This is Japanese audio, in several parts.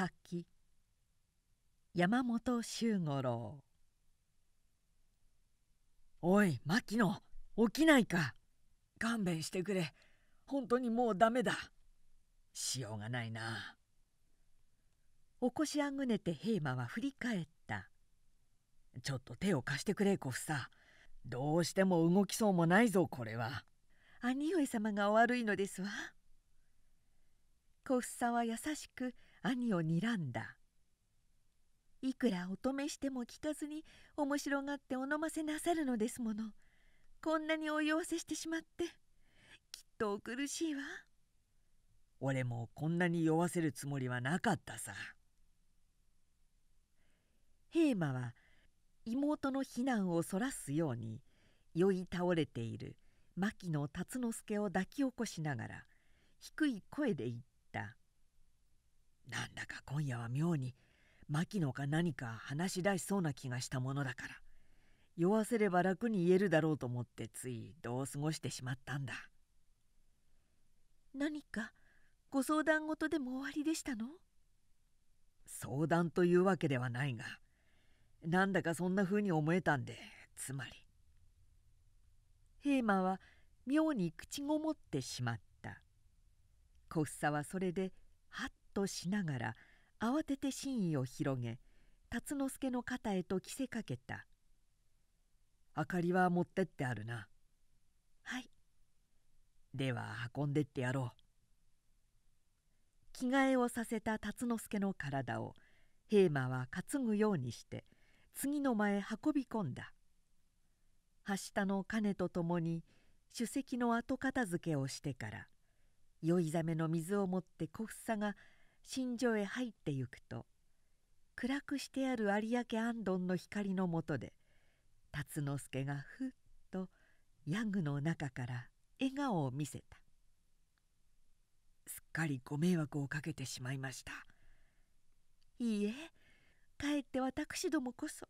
滝山本周五郎おい牧野起きないか勘弁してくれ本当にもうダメだしようがないな起こしあぐねて平馬は振り返ったちょっと手を貸してくれ小房どうしても動きそうもないぞこれは兄上様がお悪いのですわ小房は優しく兄を睨んだいくらお止めしても聞かずに面白がってお飲ませなさるのですものこんなにおわせしてしまってきっとお苦しいわ俺もこんなに酔わせるつもりはなかったさ平馬は妹の非難をそらすように酔い倒れている牧野辰之助を抱き起こしながら低い声で言っなんだか今夜は妙に牧野か何か話し出しそうな気がしたものだから酔わせれば楽に言えるだろうと思ってついどう過ごしてしまったんだ何かご相談事でも終わりでしたの相談というわけではないがなんだかそんな風に思えたんでつまり平馬は妙に口ごもってしまった小房はそれでとしながら慌てて真意を広げ辰之助の肩へと着せかけた「明かりは持ってってあるな」「はい」「では運んでってやろう」着替えをさせた辰之助の体を平馬は担ぐようにして次の間へ運び込んだはしたの鐘とともに首席の後片付けをしてから酔いざめの水を持って小房が新所へ入ってゆくと暗くしてある有明安どんの光のもとで辰之助がふっとヤングの中から笑顔を見せた「すっかりご迷惑をかけてしまいました」「いいえかえって私どもこそ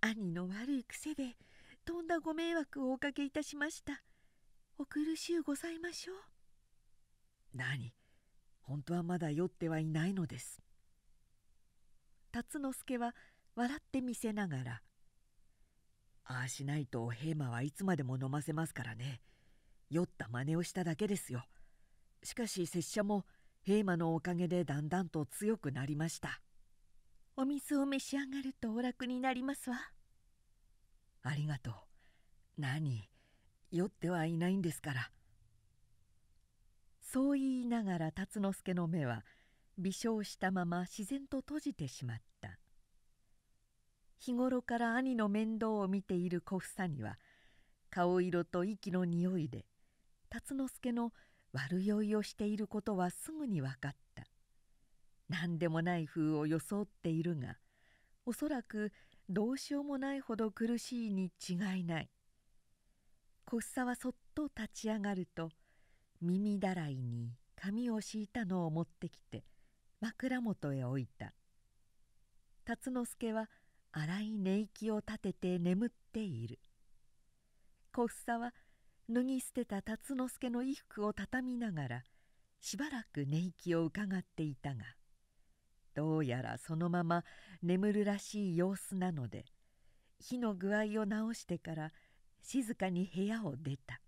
兄の悪い癖でとんだご迷惑をおかけいたしましたお苦しゅうございましょう」何本当はまだ酔ってはいないのです辰之助は笑ってみせながら「ああしないとヘ平馬はいつまでも飲ませますからね酔った真似をしただけですよしかし拙者も平馬のおかげでだんだんと強くなりましたお水を召し上がるとお楽になりますわありがとう何酔ってはいないんですからそう言いながら辰之助の目は微笑したまま自然と閉じてしまった日頃から兄の面倒を見ている小房には顔色と息の匂いで辰之助の悪酔いをしていることはすぐに分かった何でもない風を装っているがおそらくどうしようもないほど苦しいに違いない小房はそっと立ち上がると「耳だらいに紙を敷いたのを持ってきて枕元へ置いた辰之助は荒い寝息を立てて眠っている小房は脱ぎ捨てた辰之助の衣服を畳みながらしばらく寝息をうかがっていたがどうやらそのまま眠るらしい様子なので火の具合を直してから静かに部屋を出た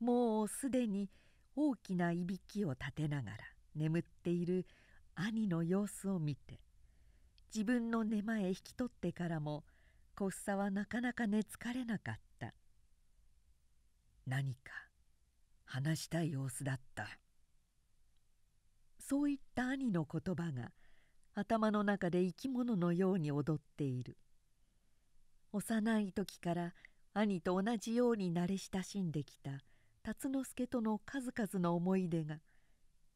もうすでに大きないびきを立てながら眠っている兄の様子を見て自分の寝間へ引き取ってからも小房はなかなか寝つかれなかった何か話したい様子だったそういった兄の言葉が頭の中で生き物のように踊っている幼い時から兄と同じように慣れ親しんできた辰之助との数々の思い出が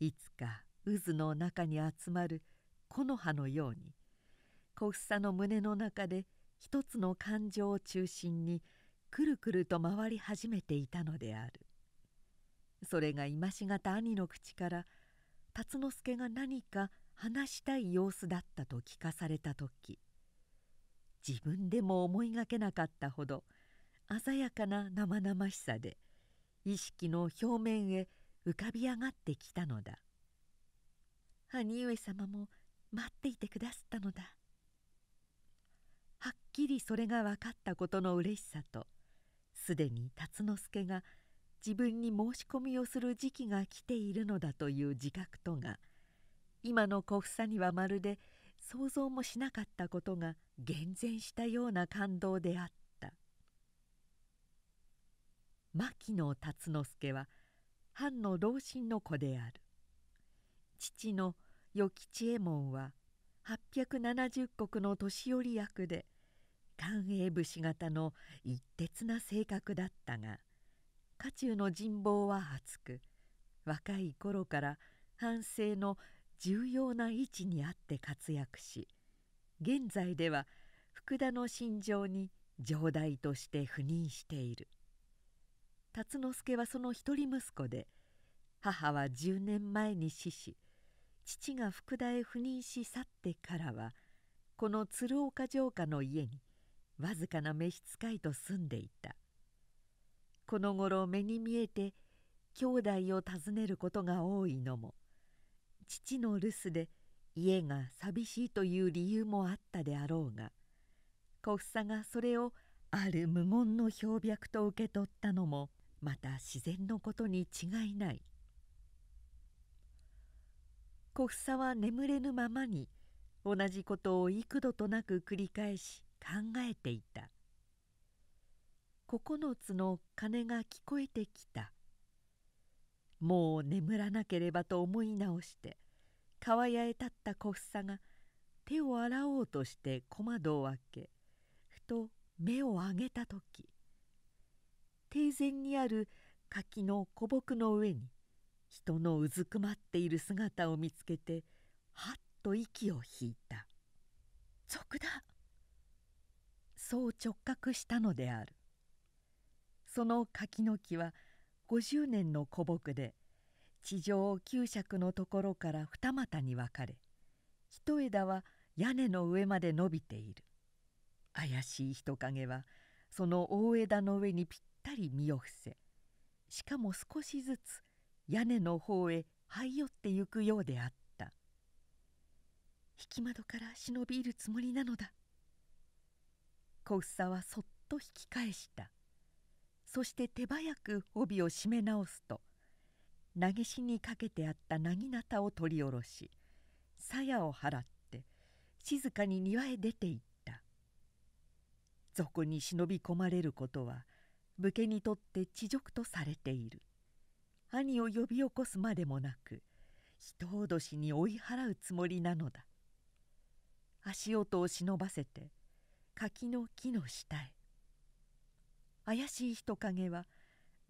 いつか渦の中に集まる木の葉のように小房の胸の中で一つの感情を中心にくるくると回り始めていたのであるそれが今しがた兄の口から辰之助が何か話したい様子だったと聞かされた時自分でも思いがけなかったほど鮮やかな生々しさで「意識の表面へ浮かび上がってきたのだ兄上様も待っていてくださったのだはっきりそれが分かったことのうれしさとすでに辰之助が自分に申し込みをする時期が来ているのだという自覚とが今の小房にはまるで想像もしなかったことが厳然したような感動であった。牧野辰之助は藩の老臣の子である父の与吉右衛門は870国の年寄り役で寛永武士型の一徹な性格だったが家中の人望は厚く若い頃から藩政の重要な位置にあって活躍し現在では福田の心情に城代として赴任している。辰之助はその一人息子で母は10年前に死し父が福田へ赴任し去ってからはこの鶴岡城下の家にわずかな召使いと住んでいたこの頃目に見えて兄弟を訪ねることが多いのも父の留守で家が寂しいという理由もあったであろうが小房がそれをある無言の評脈と受け取ったのもまた自然のことに違いない小房は眠れぬままに同じことを幾度となく繰り返し考えていた九つの鐘が聞こえてきたもう眠らなければと思い直して川屋へ立った小房が手を洗おうとして小窓を開けふと目を上げた時庭前にある柿の古木の上に人のうずくまっている姿を見つけてはっと息を引いた「賊だ!」そう直角したのであるその柿の木は50年の古木で地上9尺のところから二股に分かれ一枝は屋根の上まで伸びている怪しい人影はその大枝の上にぴっったり身を伏せしかも少しずつ屋根の方へ這い寄ってゆくようであった引き窓から忍び入るつもりなのだ小房はそっと引き返したそして手早く帯を締め直すと投げしにかけてあったなぎなたを取り下ろし鞘を払って静かに庭へ出ていったそこに忍び込まれることは武家にとって恥辱とされている兄を呼び起こすまでもなく人脅しに追い払うつもりなのだ足音を忍ばせて柿の木の下へ怪しい人影は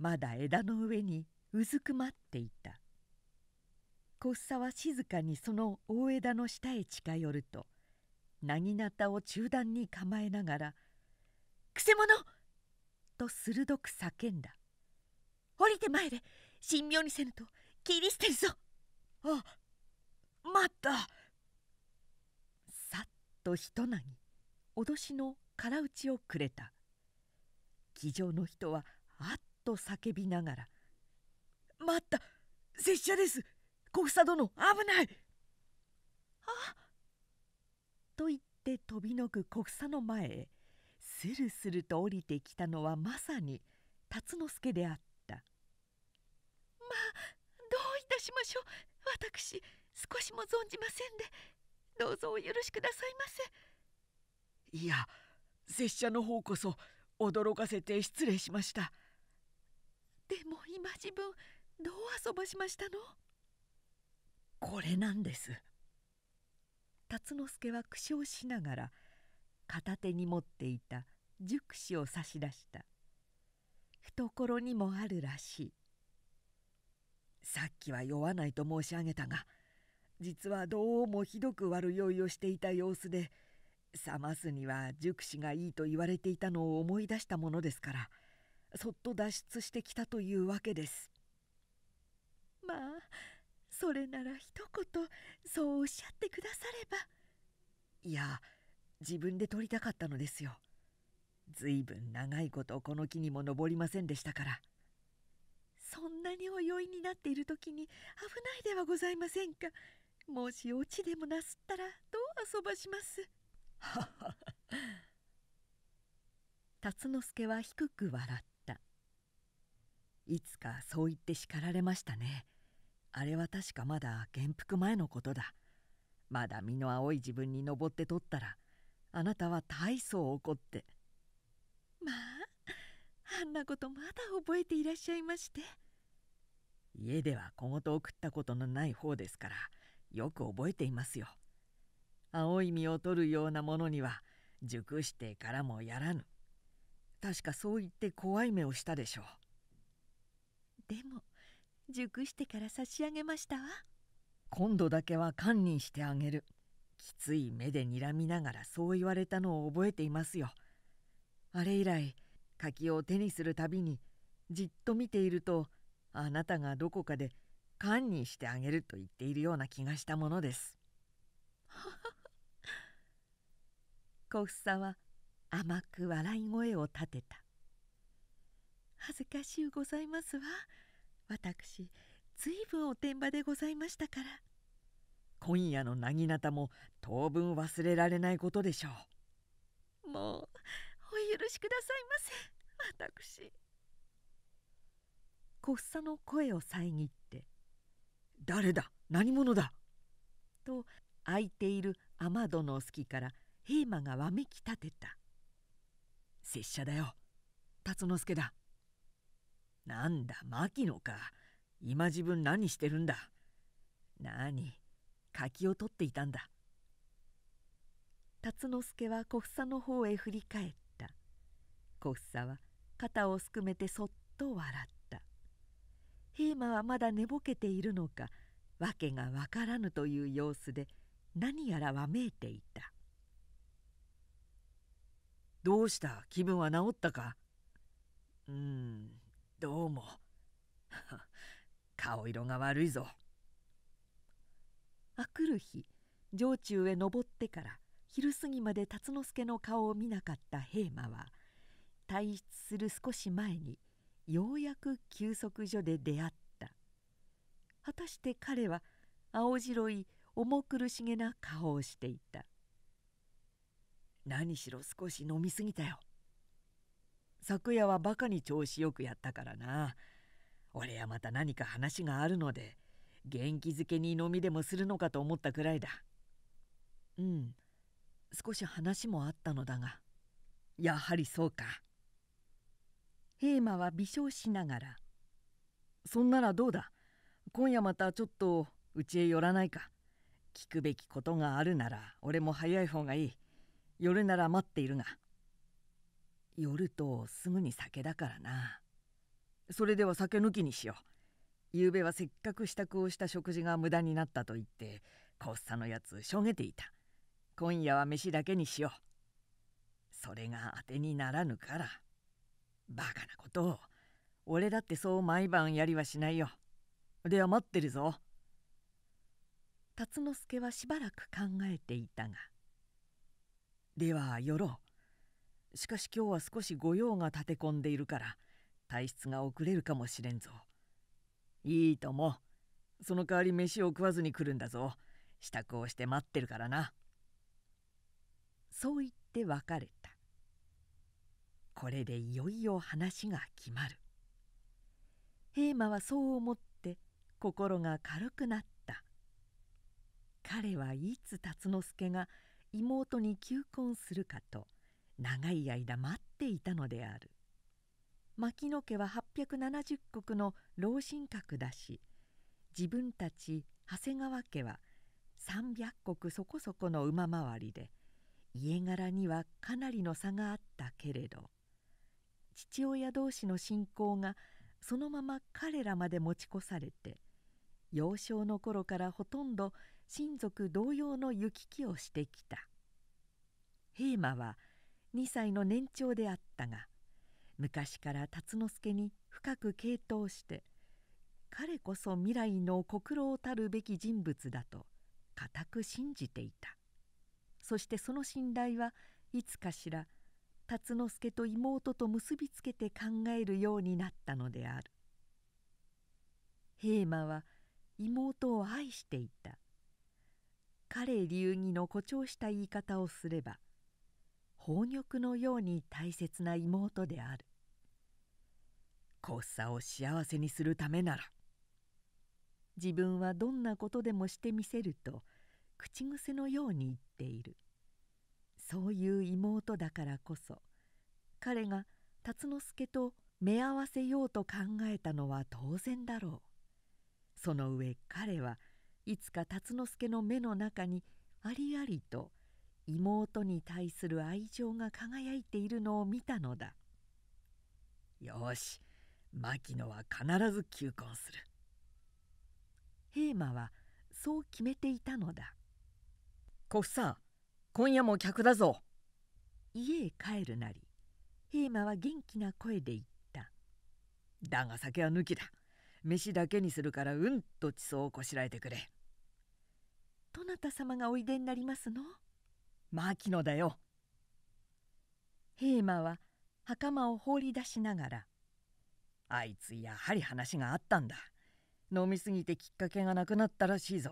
まだ枝の上にうずくまっていた小房は静かにその大枝の下へ近寄るとなぎなたを中段に構えながら「くせ者と鋭く叫んだ降りてまいれ神妙にせぬと切り捨てるぞあ待ったさっとひとなぎ脅しの空打ちをくれた騎乗の人はあっと叫びながら「待った拙者です小草殿危ない!」あと言って飛びのぐ小草の前へスルスルと降りてきたのはまさに辰之助であった「まあどういたしましょう私少しも存じませんでどうぞお許しくださいませ」いや拙者の方こそ驚かせて失礼しましたでも今自分どう遊ばしましたのこれなんです辰之助は苦笑しながら「片手に持っていた熟子を差し出した懐にもあるらしいさっきは酔わないと申し上げたが実はどうもひどく悪酔いをしていた様子で冷ますには熟子がいいと言われていたのを思い出したものですからそっと脱出してきたというわけですまあそれなら一言そうおっしゃってくださればいや自分で取りたかったのですよずいぶん長いことこの木にも登りませんでしたからそんなに泳いになっている時に危ないではございませんかもし落ちでもなすったらどう遊ばします 辰之助は低く笑ったいつかそう言って叱られましたねあれは確かまだ元服前のことだまだ身の青い自分に登って取ったらあなたは大層怒ってまああんなことまだ覚えていらっしゃいまして家では小言を送ったことのない方ですからよく覚えていますよ青い実を取るようなものには熟してからもやらぬ確かそう言って怖い目をしたでしょうでも熟してから差し上げましたわ今度だけは堪忍してあげるきつい目で睨みながらそう言われたのを覚えていますよ。あれ以来柿を手にするたびにじっと見ているとあなたがどこかで管にしてあげると言っているような気がしたものです。小 房は甘く笑い声を立てた。恥ずかしゅうございますわ。私ずいぶんおてんばでございましたから。今夜のなぎなたも当分忘れられないことでしょうもうお許しくださいませ私こっさの声を遮って「誰だ何者だ!」と空いている雨戸の隙から平馬がわめき立てた「拙者だよ辰之助だ」「なんだ牧野か今自分何してるんだ」何柿を取っていたんだ辰之助は小房の方へ振り返った小房は肩をすくめてそっと笑ったヒーマはまだ寝ぼけているのか訳がわからぬという様子で何やらわめいていた「どうした気分は治ったか?」「うんどうも 顔色が悪いぞ」あくる日城中へ登ってから昼過ぎまで辰之助の顔を見なかった平馬は退出する少し前にようやく休息所で出会った果たして彼は青白い重苦しげな顔をしていた「何しろ少し飲みすぎたよ」昨夜はバカに調子よくやったからな俺はまた何か話があるので元気づけに飲みでもするのかと思ったくらいだうん少し話もあったのだがやはりそうか平馬は微笑しながら「そんならどうだ今夜またちょっとうちへ寄らないか聞くべきことがあるなら俺も早い方がいい夜なら待っているが」夜とすぐに酒だからなそれでは酒抜きにしよう昨べはせっかく支度をした食事が無駄になったと言ってこっさのやつしょげていた今夜は飯だけにしようそれが当てにならぬからバカなことを俺だってそう毎晩やりはしないよでは待ってるぞ辰之助はしばらく考えていたが「ではよろうしかし今日は少し御用が立て込んでいるから体質が遅れるかもしれんぞ」いいともその代わり飯を食わずに来るんだぞ支度をして待ってるからなそう言って別れたこれでいよいよ話が決まる平馬はそう思って心が軽くなった彼はいつ辰之助が妹に求婚するかと長い間待っていたのである牧野家は870石の老神格だし自分たち長谷川家は300石そこそこの馬回りで家柄にはかなりの差があったけれど父親同士の信仰がそのまま彼らまで持ち越されて幼少の頃からほとんど親族同様の行き来をしてきた平馬は2歳の年長であったが昔から辰之助に深く傾倒して彼こそ未来の国老たるべき人物だと固く信じていたそしてその信頼はいつかしら辰之助と妹と結びつけて考えるようになったのである平馬は妹を愛していた彼流儀の誇張した言い方をすれば宝玉のように大切な妹である発作を幸せにするためなら自分はどんなことでもしてみせると口癖のように言っているそういう妹だからこそ彼が辰之助と目合わせようと考えたのは当然だろうその上彼はいつか辰之助の目の中にありありと妹に対する愛情が輝いているのを見たのだよし牧野は必ず求婚する平馬はそう決めていたのだ小房さん今夜も客だぞ家へ帰るなり平馬は元気な声で言った「だが酒は抜きだ飯だけにするからうんと地層をこしらえてくれ」「どなた様がおいでになりますの?」「牧野だよ」平馬は袴を放り出しながらあいつやはり話があったんだ飲みすぎてきっかけがなくなったらしいぞ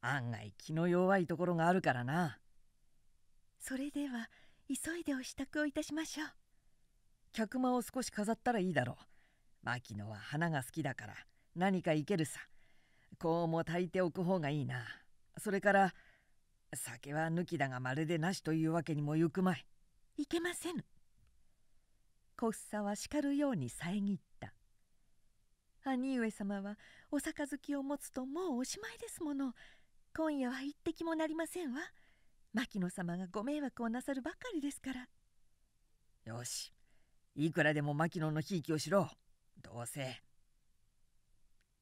案外気の弱いところがあるからなそれでは急いでお支度をいたしましょう客間を少し飾ったらいいだろう牧野は花が好きだから何かいけるさこうも炊いておく方がいいなそれから酒は抜きだがまるでなしというわけにもゆくまいいけませぬこっさは叱るように遮った「兄上様はお杯を持つともうおしまいですもの今夜は一滴もなりませんわ牧野様がご迷惑をなさるばかりですから」よしいくらでも牧野のひいきをしろどうせ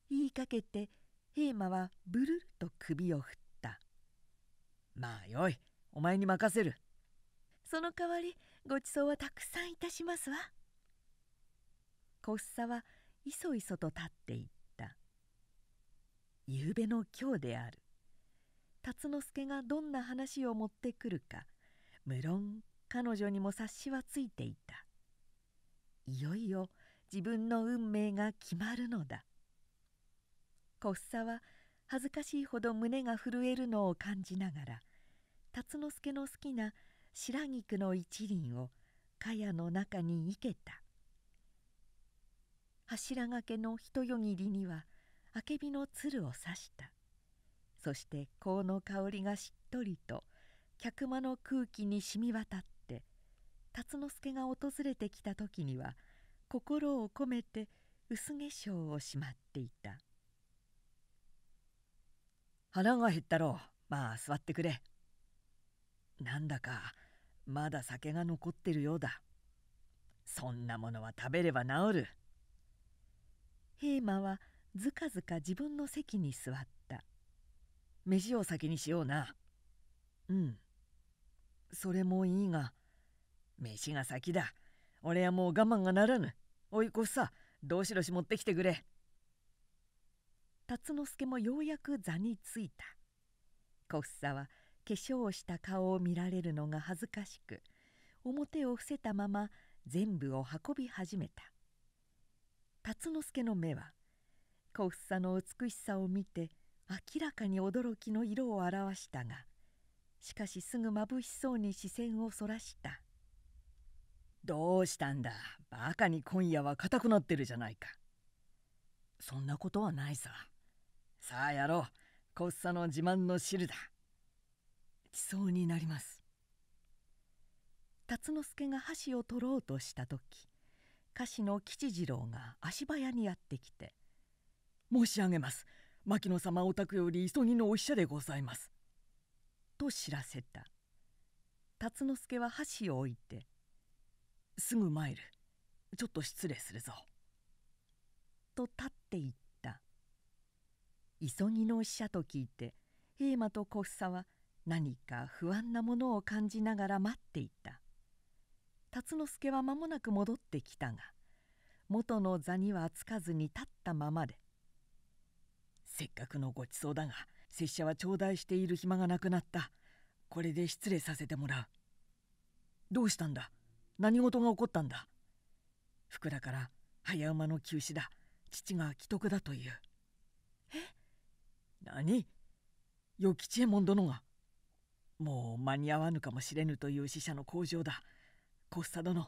言いかけて平馬はブルルと首を振ったまあよいお前に任せるその代わりごちそうはたくさんいたしますわ」こっさはいそいそと立っていった「ゆうべの今日である辰之助がどんな話を持ってくるか無論彼女にも察しはついていたいよいよ自分の運命が決まるのだこっさは恥ずかしいほど胸が震えるのを感じながら辰之助の好きな「白菊の一輪を茅の中に生けた柱掛けの人よぎりにはあけびの鶴を刺したそして香の香りがしっとりと客間の空気に染み渡って辰之助が訪れてきた時には心を込めて薄化粧をしまっていた「腹が減ったろうまあ座ってくれ」なんだかまだ酒が残ってるようだそんなものは食べれば治る平馬はずかずか自分の席に座った飯を先にしようなうんそれもいいが飯が先だ俺はもう我慢がならぬ追い越しさどうしろし持ってきてくれ辰之助もようやく座に着いた小房は化粧をした顔を見られるのが恥ずかしく表を伏せたまま全部を運び始めた辰之助の目は小房の美しさを見て明らかに驚きの色を表したがしかしすぐまぶしそうに視線をそらした「どうしたんだバカに今夜は固くなってるじゃないか」「そんなことはないさ」さあやろう小房の自慢の汁だきそうになります辰之助が箸を取ろうとした時歌手の吉次郎が足早にやってきて「申し上げます牧野様お宅より急ぎのお使者でございます」と知らせた辰之助は箸を置いて「すぐ参るちょっと失礼するぞ」と立っていった急ぎの使者と聞いて平馬と小房は何か不安なものを感じながら待っていた辰之助は間もなく戻ってきたが元の座にはつかずに立ったままで「せっかくのごちそうだが拙者は頂戴している暇がなくなったこれで失礼させてもらう」「どうしたんだ何事が起こったんだ」「福田から早馬の急死だ父が危篤だという」え「え何与吉右衛門殿がもう間に合わぬかもしれぬという死者の工場だコッサ殿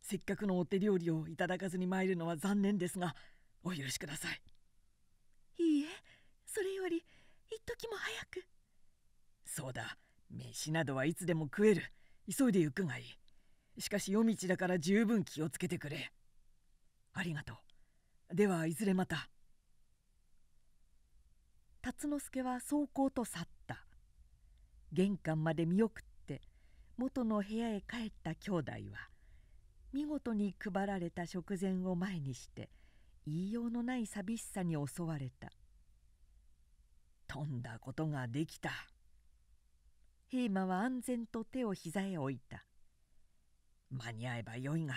せっかくのお手料理をいただかずに参るのは残念ですがお許しくださいいいえそれより一時も早くそうだ飯などはいつでも食える急いで行くがいいしかし夜道だから十分気をつけてくれありがとうではいずれまた辰之助は走行と去っ玄関まで見送って元の部屋へ帰った兄弟は見事に配られた食前を前にして言いようのない寂しさに襲われた「飛んだことができた」平馬は安全と手を膝へ置いた「間に合えばよいが」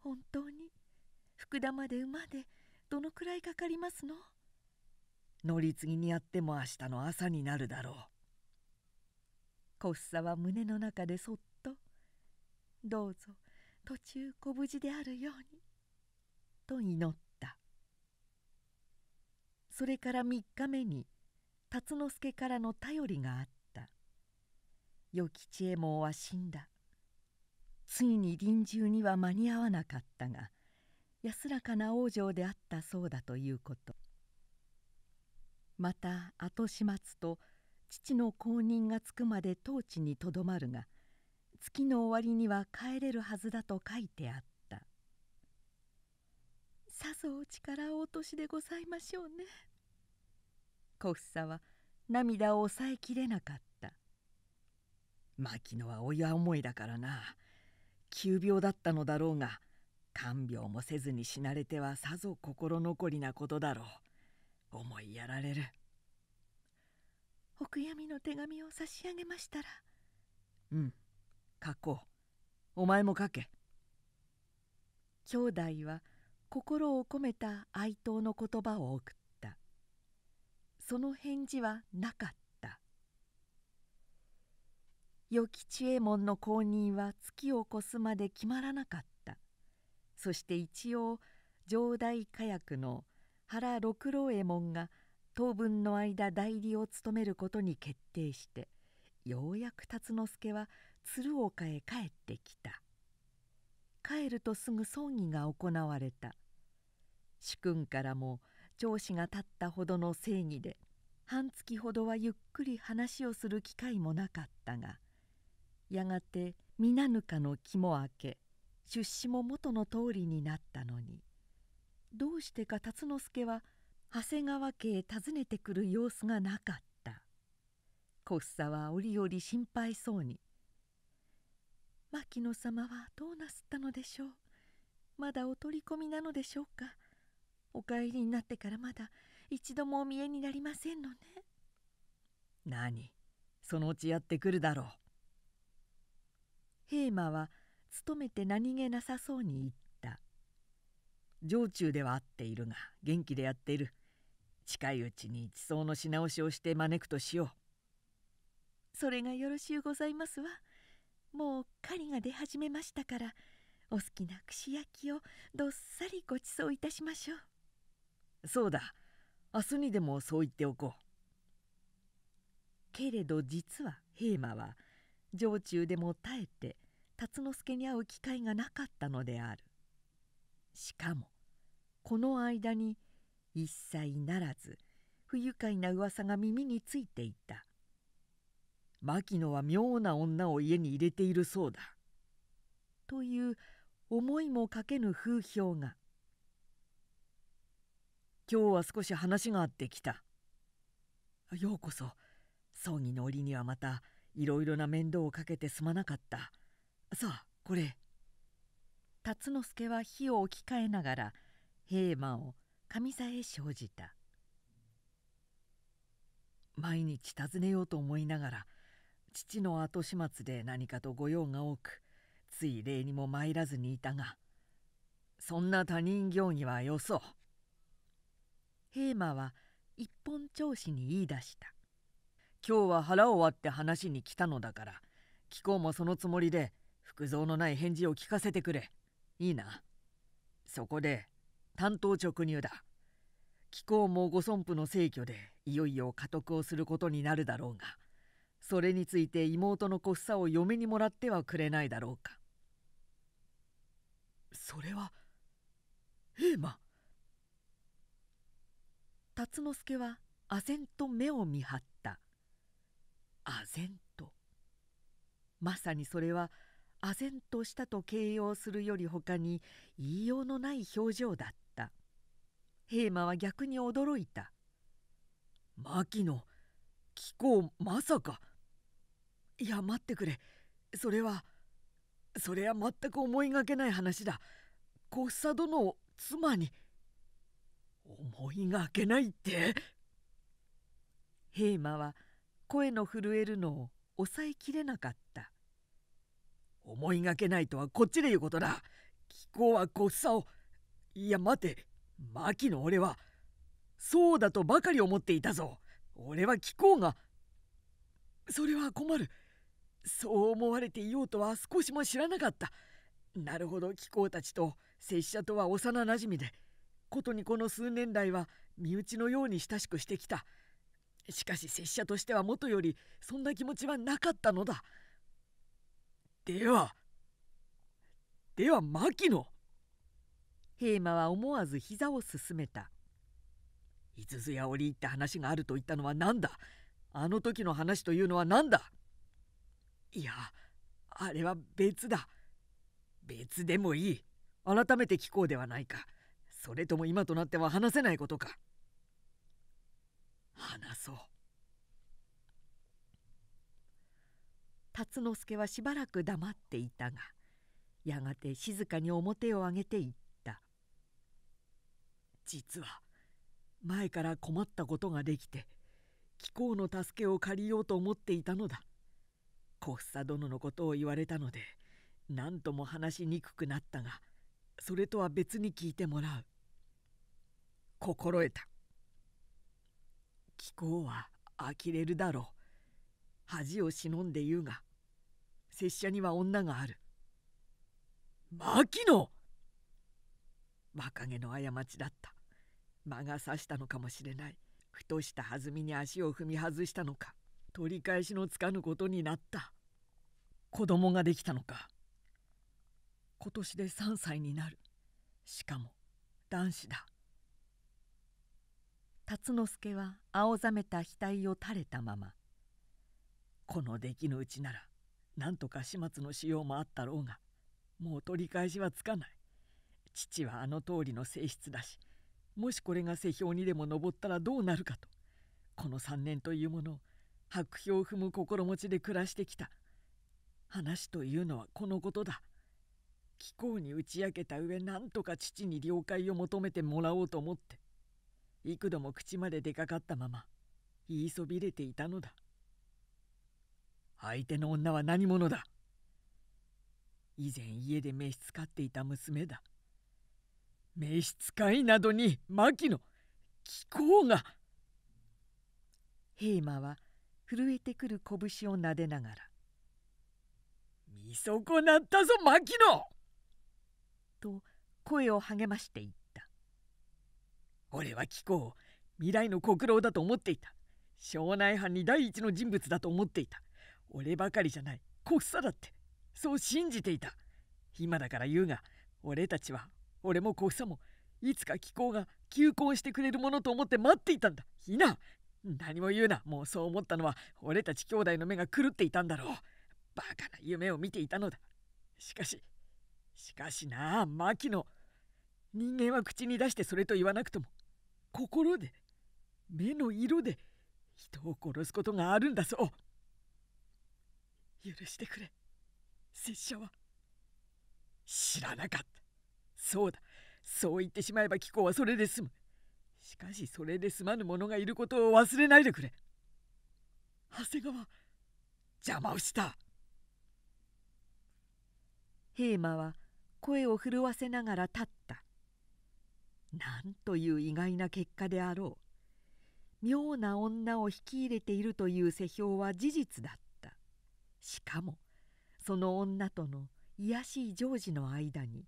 本当に福田まで馬でどのくらいかかりますの乗り継ぎにやっても明日の朝になるだろう」小房は胸の中でそっと「どうぞ途中ご無事であるように」と祈ったそれから3日目に辰之助からの頼りがあった「与吉右衛門は死んだ」ついに臨終には間に合わなかったが安らかな往生であったそうだということまた後始末と「父の後任がつくまで当地にとどまるが月の終わりには帰れるはずだと書いてあった「さぞお力をおとしでございましょうね」小房は涙を抑えきれなかった牧野は親思いだからな急病だったのだろうが看病もせずに死なれてはさぞ心残りなことだろう思いやられるお悔やみの手紙を差し上げましたらうん書こうお前も書け兄弟は心を込めた哀悼の言葉を送ったその返事はなかった与吉右衛門の後任は月を越すまで決まらなかったそして一応城代火薬の原六郎右衛門が当分の間代理を務めることに決定してようやく辰之助は鶴岡へ帰ってきた帰るとすぐ葬儀が行われた主君からも長子が立ったほどの正義で半月ほどはゆっくり話をする機会もなかったがやがて皆ぬかの気も明け出資も元の通りになったのにどうしてか辰之助は長谷川家へ訪ねてくる様子がなかった小房は折々心配そうに「牧野様はどうなすったのでしょうまだお取り込みなのでしょうかお帰りになってからまだ一度もお見えになりませんのね」何そのうちやってくるだろう平馬は勤めて何気なさそうに言った「城中では会っているが元気でやっている近いうちに地層のし直しをして招くとしようそれがよろしゅうございますわもう狩りが出始めましたからお好きな串焼きをどっさりごちそういたしましょうそうだ明日にでもそう言っておこうけれど実は平馬は常中でも耐えて辰之助に会う機会がなかったのであるしかもこの間に一切ならず不愉快な噂が耳についていた牧野は妙な女を家に入れているそうだ」という思いもかけぬ風評が「今日は少し話があってきた」「ようこそ葬儀の折にはまたいろいろな面倒をかけてすまなかったさあこれ」辰之助は火を置き換えながら平馬を上座へ生じた毎日訪ねようと思いながら父の後始末で何かと御用が多くつい礼にも参らずにいたがそんな他人行儀はよそう平馬は一本調子に言い出した「今日は腹を割って話に来たのだから貴公もそのつもりで服蔵のない返事を聞かせてくれいいなそこで単刀直入だ気候もご尊父の逝去でいよいよ家督をすることになるだろうがそれについて妹の小房を嫁にもらってはくれないだろうかそれはええま辰之助は唖然と目を見張った唖然とまさにそれは唖然としたと形容するよりほかに言いようのない表情だった平馬は逆に驚いた牧野貴公まさかいや待ってくれそれはそれは全く思いがけない話だ小房殿を妻に思いがけないって平馬は声の震えるのを抑えきれなかった思いがけないとはこっちで言うことだ気候はご房をいや待て牧野俺はそうだとばかり思っていたぞ俺は聞こうがそれは困るそう思われていようとは少しも知らなかったなるほど貴公たちと拙者とは幼なじみでことにこの数年来は身内のように親しくしてきたしかし拙者としてはもとよりそんな気持ちはなかったのだではでは牧野平馬は思わず膝をすすめた「五津屋織って話があると言ったのは何だあの時の話というのは何だ?」いやあれは別だ別でもいい改めて聞こうではないかそれとも今となっては話せないことか話そう辰之助はしばらく黙っていたがやがて静かに表を上げていった。実は前から困ったことができて貴公の助けを借りようと思っていたのだ小房殿のことを言われたので何とも話しにくくなったがそれとは別に聞いてもらう心得た貴公は呆れるだろう恥を忍んで言うが拙者には女がある牧野若気の過ちだった魔が差したのかもしれないふとした弾みに足を踏み外したのか取り返しのつかぬことになった子供ができたのか今年で3歳になるしかも男子だ辰之助は青ざめた額を垂れたままこの出来のうちなら何とか始末のしようもあったろうがもう取り返しはつかない父はあの通りの性質だしもしこれが世評にでも上ったらどうなるかとこの3年というものを白氷を踏む心持ちで暮らしてきた話というのはこのことだ気候に打ち明けた上なんとか父に了解を求めてもらおうと思って幾度も口まで出かかったまま言いそびれていたのだ相手の女は何者だ以前家で召し使っていた娘だ召使いなどに牧野貴公が平馬は震えてくる拳をなでながら「見損なったぞ牧野!」と声を励ましていった「俺は貴公を未来の国老だと思っていた庄内藩に第一の人物だと思っていた俺ばかりじゃない国産だってそう信じていた今だから言うが俺たちは俺も小房もいつか気候が休校してくれるものと思って待っていたんだいいな何も言うなもうそう思ったのは俺たち兄弟の目が狂っていたんだろうバカな夢を見ていたのだしかししかしなあ牧野人間は口に出してそれと言わなくとも心で目の色で人を殺すことがあるんだそう許してくれ拙者は知らなかったそうだそう言ってしまえば貴公はそれで済むしかしそれで済まぬ者がいることを忘れないでくれ長谷川邪魔をした平馬は声を震わせながら立ったなんという意外な結果であろう妙な女を引き入れているという世評は事実だったしかもその女との卑しいジョージの間に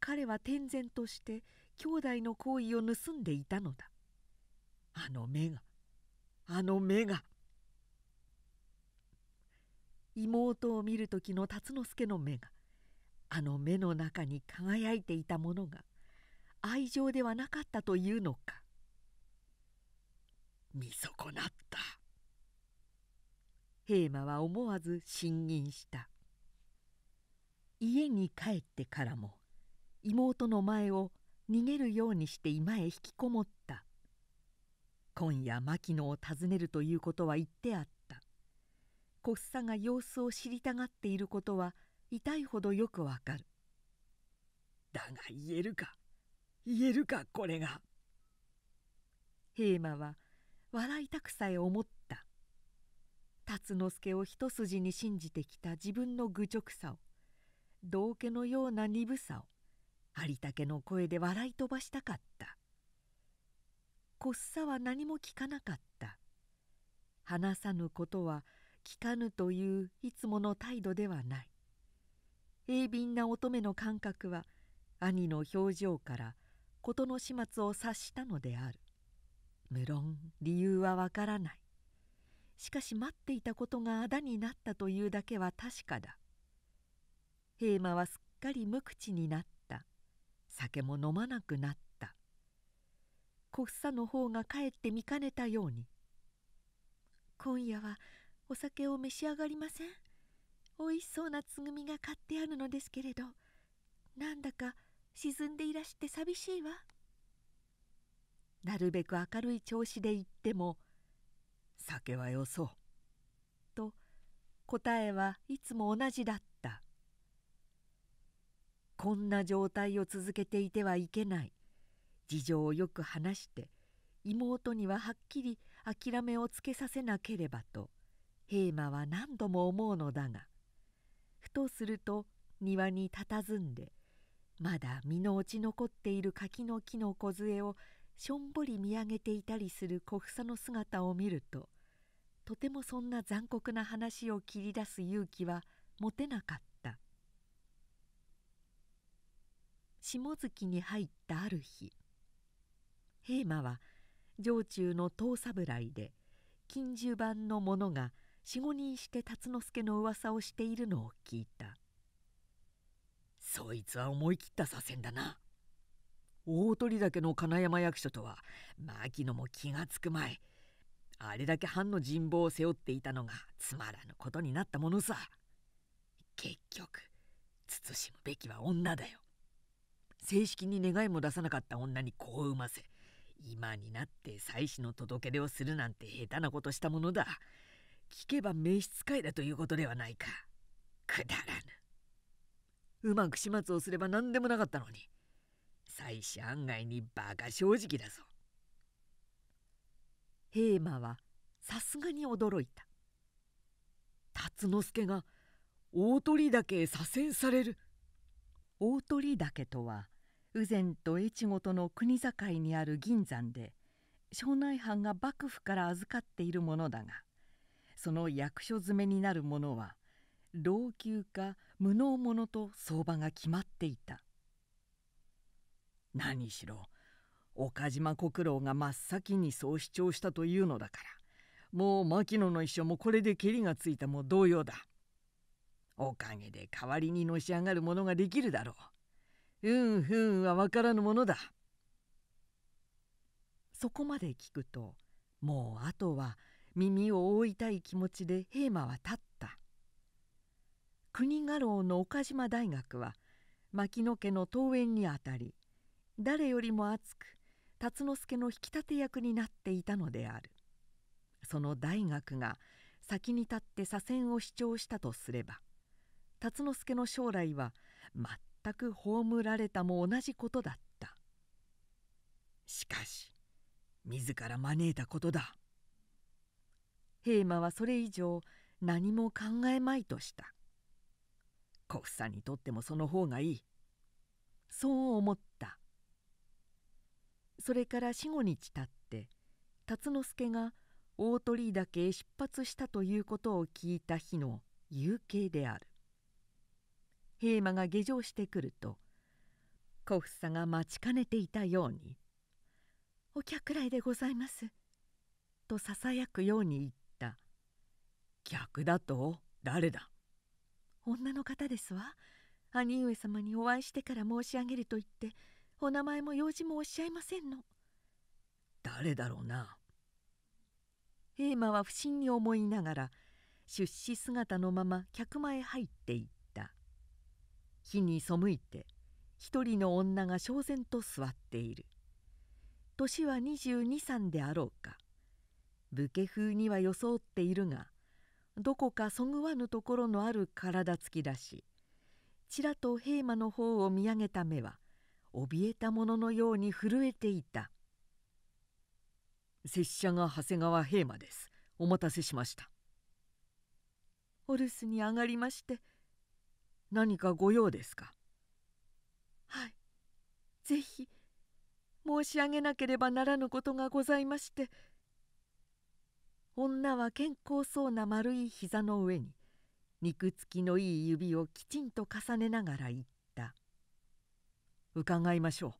彼は天然として兄弟の行為を盗んでいたのだあの目があの目が妹を見る時の辰之助の目があの目の中に輝いていたものが愛情ではなかったというのか見損なった平馬は思わず呻吟した家に帰ってからも妹の前を逃げるようにして居間へ引きこもった今夜牧野を訪ねるということは言ってあった小さが様子を知りたがっていることは痛いほどよくわかるだが言えるか言えるかこれが平馬は笑いたくさえ思った辰之助を一筋に信じてきた自分の愚直さを道家のような鈍さを有武の声で笑い飛ばしたかったこっさは何も聞かなかった話さぬことは聞かぬといういつもの態度ではない鋭敏な乙女の感覚は兄の表情から事の始末を察したのである無論理由はわからないしかし待っていたことがあだになったというだけは確かだ平馬はすっかり無口になった。酒も飲まなくなった小房の方が帰って見かねたように「今夜はお酒を召し上がりませんおいしそうなつぐみが買ってあるのですけれどなんだか沈んでいらして寂しいわ」なるべく明るい調子で言っても「酒はよそう」と答えはいつも同じだっこんな状態を続けていてはいけない事情をよく話して妹にははっきり諦めをつけさせなければと平馬は何度も思うのだがふとすると庭に佇んでまだ実の落ち残っている柿の木の梢をしょんぼり見上げていたりする小房の姿を見るととてもそんな残酷な話を切り出す勇気は持てなかった。下月に入ったある日平馬は城中の遠侍で近習番の者が45人して辰之助の噂をしているのを聞いた「そいつは思い切った左遷だな」。大鳥岳の金山役所とは牧野も気がつくまいあれだけ藩の人望を背負っていたのがつまらぬことになったものさ結局慎むべきは女だよ正式に願いも出さなかった女に子を産ませ今になって妻子の届け出をするなんて下手なことしたものだ聞けば召使いだということではないかくだらぬうまく始末をすれば何でもなかったのに妻子案外に馬鹿正直だぞ平馬はさすがに驚いた辰之助が大鳥岳へ左遷される大鳥岳とは羽前と越後との国境にある銀山で庄内藩が幕府から預かっているものだがその役所詰めになるものは老朽か無能者と相場が決まっていた何しろ岡島国郎が真っ先にそう主張したというのだからもう牧野の一生もこれでけりがついたも同様だおかげで代わりにのし上がるものができるだろううんふんは分からぬものだそこまで聞くともうあとは耳を覆いたい気持ちで平馬は立った国家老の岡島大学は牧野家の登園にあたり誰よりも熱く辰之助の引き立て役になっていたのであるその大学が先に立って左遷を主張したとすれば辰之助の将来は全く葬られたも同じことだったしかし自ら招いたことだ平馬はそれ以上何も考えまいとした小房にとってもその方がいいそう思ったそれから45日たって辰之助が大鳥居岳へ出発したということを聞いた日の夕景である平馬が下城してくると小房が待ちかねていたように「お客来でございます」とささやくように言った「客だと誰だ?」女の方ですわ兄上様にお会いしてから申し上げると言ってお名前も用事もおっしゃいませんの誰だろうな平馬は不審に思いながら出資姿のまま客前入っていっ火に背いて一人の女が焦然と座っている年は22歳であろうか武家風には装っているがどこかそぐわぬところのある体つきだしちらと平馬の方を見上げた目は怯えたもののように震えていた拙者が長谷川平馬ですお待たせしましたお留守に上がりまして何かご用ですかはいぜひ申し上げなければならぬことがございまして女は健康そうな丸い膝の上に肉付きのいい指をきちんと重ねながら言った「伺いましょう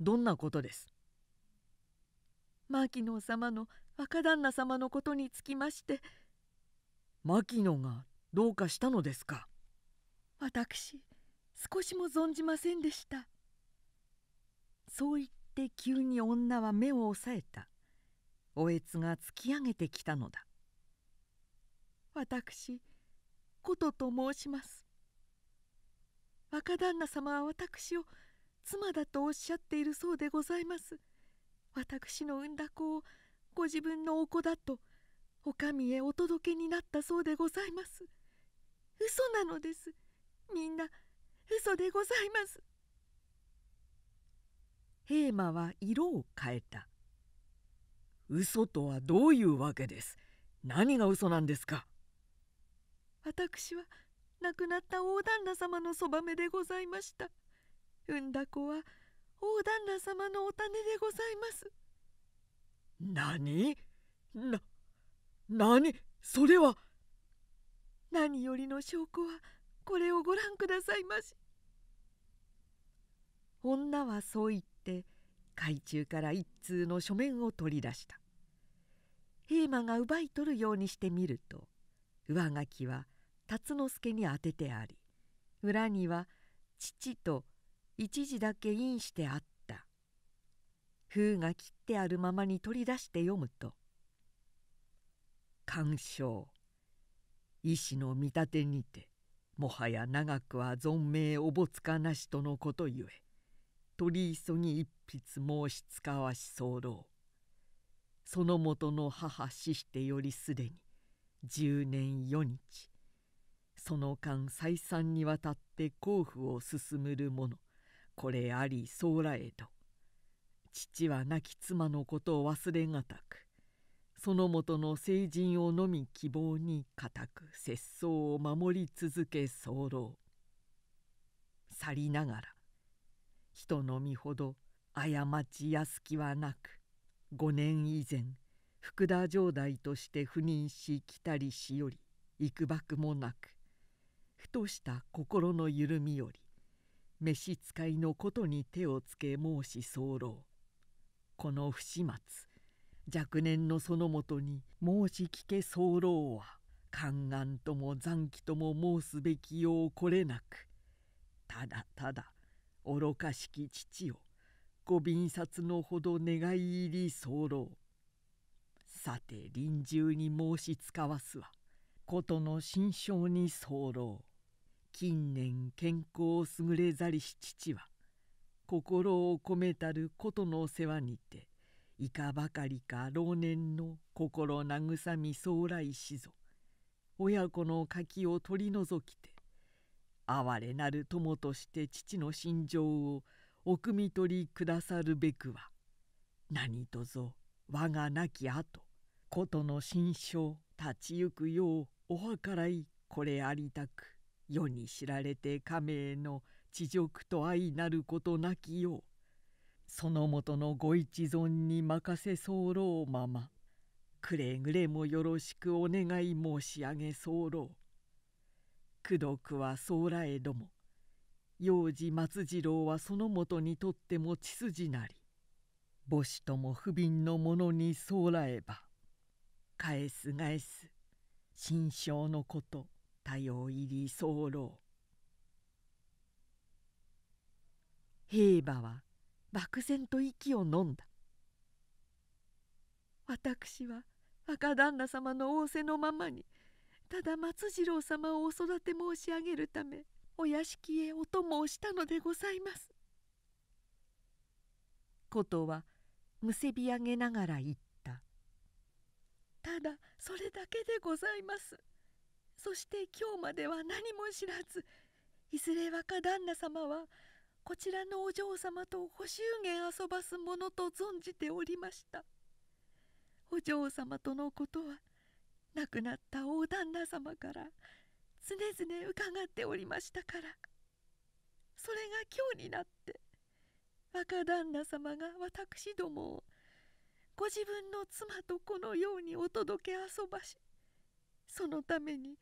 どんなことです」。牧野様の若旦那様のことにつきまして牧野がどうかしたのですか私少しも存じませんでした」そう言って急に女は目を押さえたおえつが突き上げてきたのだ「私ことと申します」若旦那様は私を妻だとおっしゃっているそうでございます。私の産んだ子をご自分のお子だとお上へお届けになったそうでございます。嘘なのです。みんな嘘でございますヘーマは色を変えた嘘とはどういうわけです何が嘘なんですか私は亡くなった大旦那様のそばめでございました産んだ子は大旦那様のお種でございます何な何それは何よりの証拠はこれをご覧くださいまし」女はそう言って海中から一通の書面を取り出した平馬が奪い取るようにしてみると上書きは辰之助に当ててあり裏には「父」と一字だけ印してあった封が切ってあるままに取り出して読むと「鑑賞医師の見立てにてもはや長くは存命おぼつかなしとのことゆえ取り急ぎ一筆申しつかわし候そのもとの母死してよりすでに10年4日その間再三にわたって甲府を進むる者これありうらえど父は亡き妻のことを忘れがたくその元の成人をのみ希望に固く節操を守り続け候去りながら人の身ほど過ちやすきはなく5年以前福田城代として赴任し来たりしより幾ばくもなくふとした心の緩みより召使いのことに手をつけ申し候この不始末若年のそのもとに申し聞け候は宦官とも残機とも申すべきようこれなくただただ愚かしき父をご貧札のほど願い入り候さて臨終に申しかわすは琴の心象に候近年健康優れざりし父は心を込めたることの世話にていかばかりか老年の心慰み将来しぞ親子の柿を取り除きて哀れなる友として父の心情をお汲み取りくださるべくは何とぞ我が亡き後ことの心象立ちゆくようお計らいこれありたく世に知られて亀への恥辱と相なることなきようそのもとのご一存に任せ候ままくれぐれもよろしくお願い申し上げ候功徳は候らえども幼児松次郎はそのもとにとっても血筋なり母子とも不憫の者に候らえば返す返す心象のこと多用入り候平馬は漠然と息をのんだ私は赤旦那様の仰せのままにただ松次郎様をお育て申し上げるためお屋敷へお供をしたのでございます。ことはむせび上げながら言った「ただそれだけでございます」。そして今日までは何も知らずいずれ若旦那様はこちらのお嬢様とご祝言遊ばすものと存じておりましたお嬢様とのことは亡くなった大旦那様から常々伺っておりましたからそれが今日になって若旦那様が私どもをご自分の妻とこのようにお届け遊ばしそのために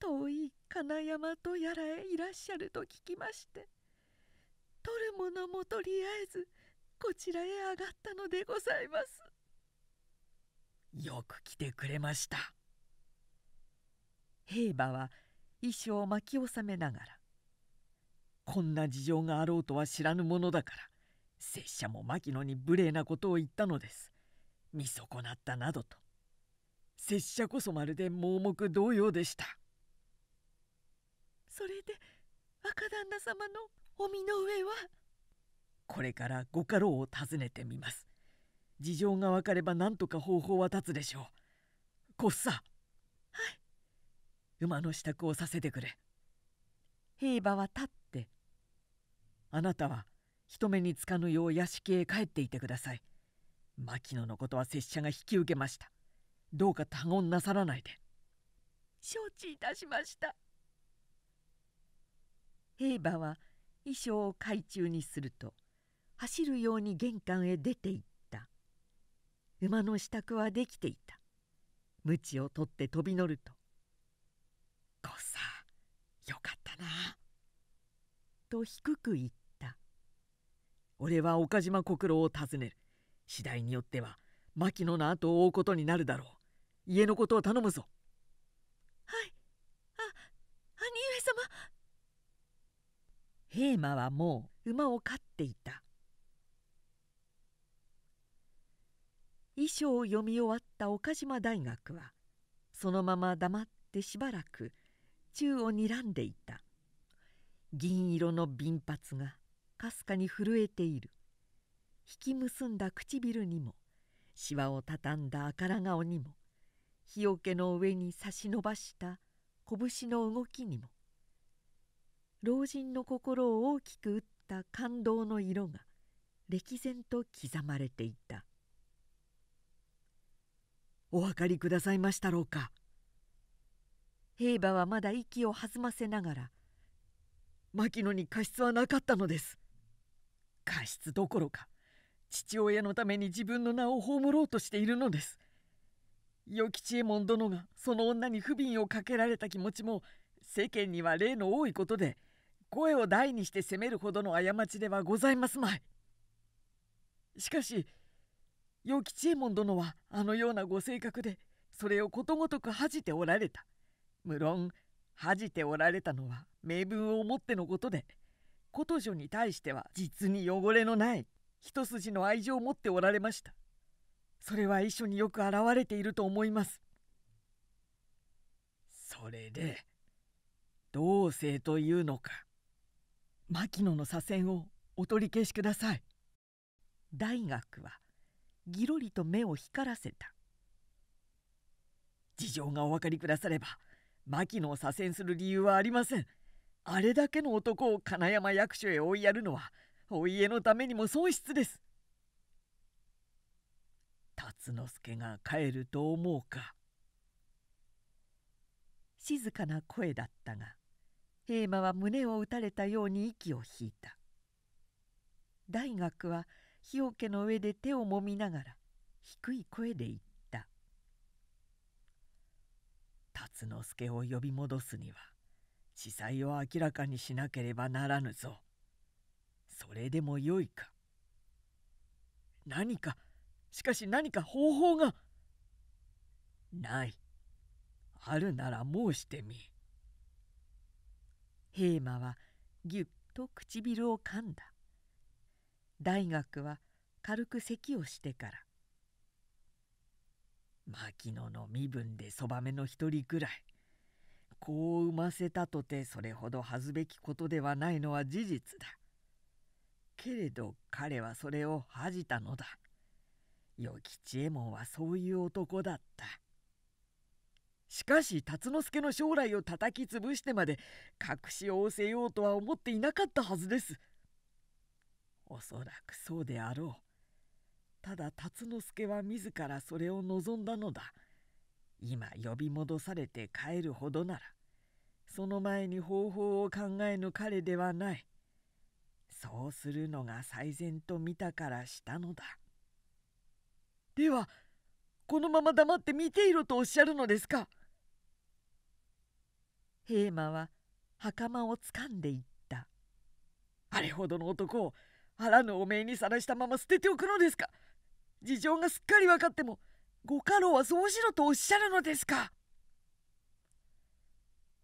遠い金山とやらへいらっしゃると聞きまして取るものもとりあえずこちらへ上がったのでございますよく来てくれました兵馬は衣装を巻き収めながら「こんな事情があろうとは知らぬものだから拙者も牧野に無礼なことを言ったのです見損なった」などと拙者こそまるで盲目同様でしたそれで若旦那様のお身の上はこれからご家老を訪ねてみます事情が分かれば何とか方法は立つでしょうこっさはい馬の支度をさせてくれ兵馬は立ってあなたは人目につかぬよう屋敷へ帰っていてください牧野のことは拙者が引き受けましたどうか他言なさらないで承知いたしました兵馬は衣装を懐中にすると走るように玄関へ出ていった馬の支度はできていた鞭を取って飛び乗ると「こさよかったな」と低く言った「俺は岡島国郎を訪ねる次第によっては牧野の後を追うことになるだろう家のことを頼むぞ」「はい平馬はもう馬を飼っていた遺書を読み終わった岡島大学はそのまま黙ってしばらく宙をにらんでいた銀色の鬢髪がかすかに震えている引き結んだ唇にもしわをたたんだあから顔にも日よけの上に差し伸ばした拳の動きにも老人の心を大きく打った感動の色が歴然と刻まれていた「お分かりくださいましたろうか」兵馬はまだ息を弾ませながら「牧野に過失はなかったのです」過失どころか父親のために自分の名を葬ろうとしているのです与吉右衛門殿がその女に不憫をかけられた気持ちも世間には例の多いことで声を大にして責めるほどの過ちではございますまい。しかし与吉右衛門殿はあのようなご性格でそれをことごとく恥じておられた。無論恥じておられたのは名分をもってのことで琴女に対しては実に汚れのない一筋の愛情を持っておられました。それは遺書によく表れていると思います。それで同性というのか。牧野の左遷をお取り消しください大学はぎろりと目を光らせた事情がお分かりくだされば牧野を左遷する理由はありませんあれだけの男を金山役所へ追いやるのはお家のためにも損失です辰之助が帰ると思うか静かな声だったがーマは胸を打たれたように息を引いた大学は日よけの上で手をもみながら低い声で言った「辰之助を呼び戻すには司祭を明らかにしなければならぬぞそれでもよいか何かしかし何か方法がないあるなら申してみ平馬はぎゅっと唇を噛んだ大学は軽く咳をしてから「牧野の身分でそばめの一人くらい子を産ませたとてそれほど恥ずべきことではないのは事実だ。けれど彼はそれを恥じたのだ。与吉右衛門はそういう男だった。しかし辰之助の将来を叩き潰してまで隠しを仰せようとは思っていなかったはずですおそらくそうであろうただ辰之助は自らそれを望んだのだ今呼び戻されて帰るほどならその前に方法を考えぬ彼ではないそうするのが最善と見たからしたのだではこのまま黙って見ていろとおっしゃるのですか平馬は袴をつかんでいったあれほどの男をあらぬおめえにさらしたまま捨てておくのですか事情がすっかり分かってもご家老はそうしろとおっしゃるのですか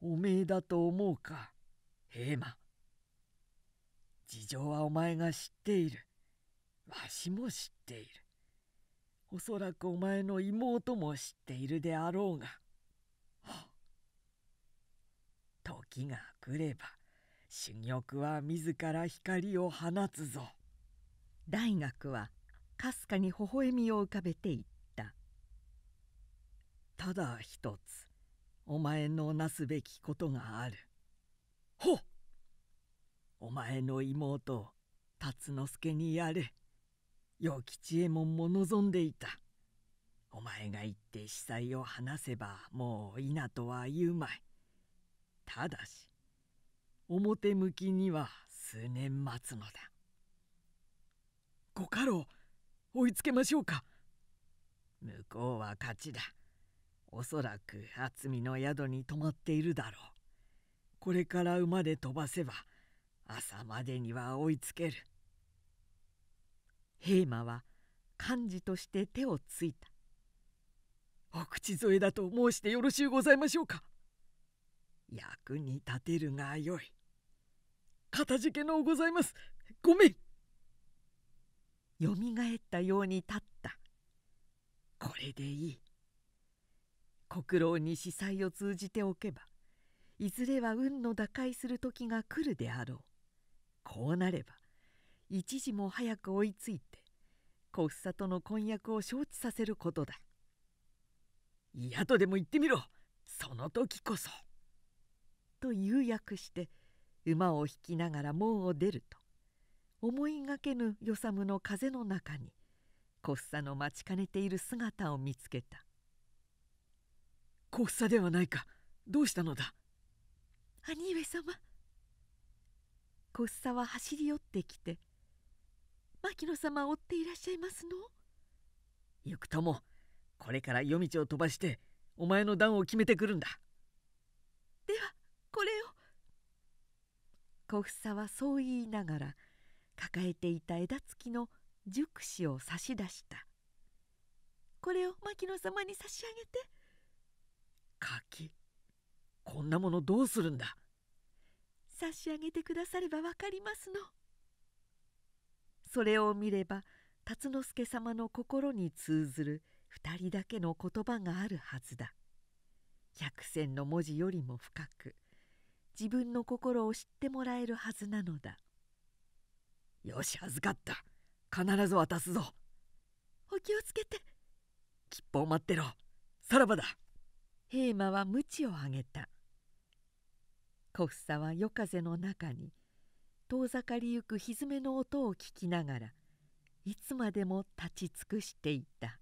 おめえだと思うか平馬事情はお前が知っているわしも知っているおそらくお前の妹も知っているであろうが時が来れば珠玉は自ら光を放つぞ」大学はかすかに微笑みを浮かべていった「ただ一つお前のなすべきことがある」ほっお前の妹を辰之助にやれ与吉右衛門も望んでいたお前が行って司祭を話せばもう稲とは言うまいただし表向きには数年待つのだご家老追いつけましょうか向こうは勝ちだおそらく渥美の宿に泊まっているだろうこれから馬で飛ばせば朝までには追いつける平馬は幹事として手をついたお口添えだと申してよろしゅうございましょうか役に立てるがよい。かたじけのうございます。ごめん。よみがえったように立った。これでいい。国老に司祭を通じておけば、いずれは運の打開する時が来るであろう。こうなれば、一時も早く追いついて、小房との婚約を承知させることだ。やとでも言ってみろ。その時こそ。と釉薬して馬を引きながら門を出ると思いがけぬよさむの風の中にこっさの待ちかねている姿を見つけた「こっさではないかどうしたのだ?」兄上様こっさは走り寄ってきて「牧野様を追っていらっしゃいますの?」行くともこれから夜道を飛ばしてお前の段を決めてくるんだではこれを小房はそう言いながら抱えていた枝付きの熟子を差し出した「これを牧野様に差し上げて」「柿こんなものどうするんだ」「差し上げてくだされば分かりますの」それを見れば辰之助様の心に通ずる2人だけの言葉があるはずだ百戦の文字よりも深く自分の心を知ってもらえるはずなのだよし預かった必ず渡すぞお気をつけて切符を待ってろさらばだ平馬は鞭をあげた小房は夜風の中に遠ざかりゆくひずめの音を聞きながらいつまでも立ち尽くしていた。